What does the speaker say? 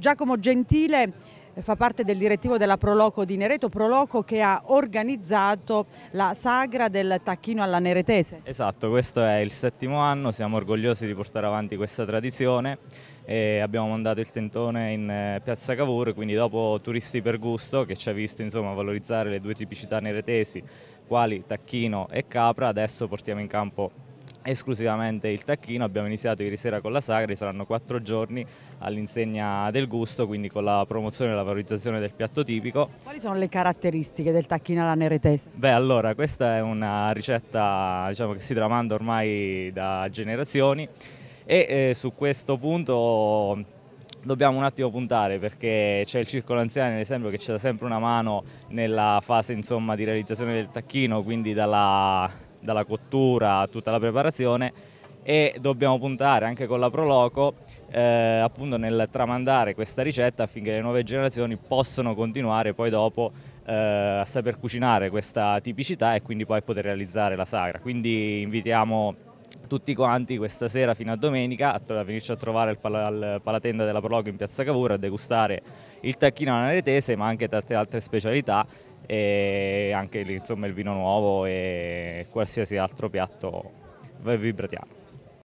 Giacomo Gentile eh, fa parte del direttivo della Proloco di Nereto, Proloco che ha organizzato la sagra del tacchino alla neretese. Esatto, questo è il settimo anno, siamo orgogliosi di portare avanti questa tradizione e abbiamo mandato il tentone in eh, Piazza Cavour, quindi dopo Turisti per Gusto che ci ha visto insomma, valorizzare le due tipicità neretesi, quali tacchino e capra, adesso portiamo in campo esclusivamente il tacchino, abbiamo iniziato ieri sera con la Sagri, saranno quattro giorni all'insegna del gusto, quindi con la promozione e la valorizzazione del piatto tipico. Quali sono le caratteristiche del tacchino alla neretese? Beh allora questa è una ricetta diciamo, che si tramanda ormai da generazioni e eh, su questo punto dobbiamo un attimo puntare perché c'è il circolo anziano, ad esempio che ci dà sempre una mano nella fase insomma, di realizzazione del tacchino quindi dalla dalla cottura a tutta la preparazione e dobbiamo puntare anche con la Proloco eh, appunto nel tramandare questa ricetta affinché le nuove generazioni possano continuare poi dopo eh, a saper cucinare questa tipicità e quindi poi poter realizzare la sagra. Quindi invitiamo tutti quanti questa sera fino a domenica a venirci a trovare al, pala al palatenda della Prologo in Piazza Cavour a degustare il tacchino anaretese ma anche tante altre specialità e anche insomma, il vino nuovo e qualsiasi altro piatto vibratiano.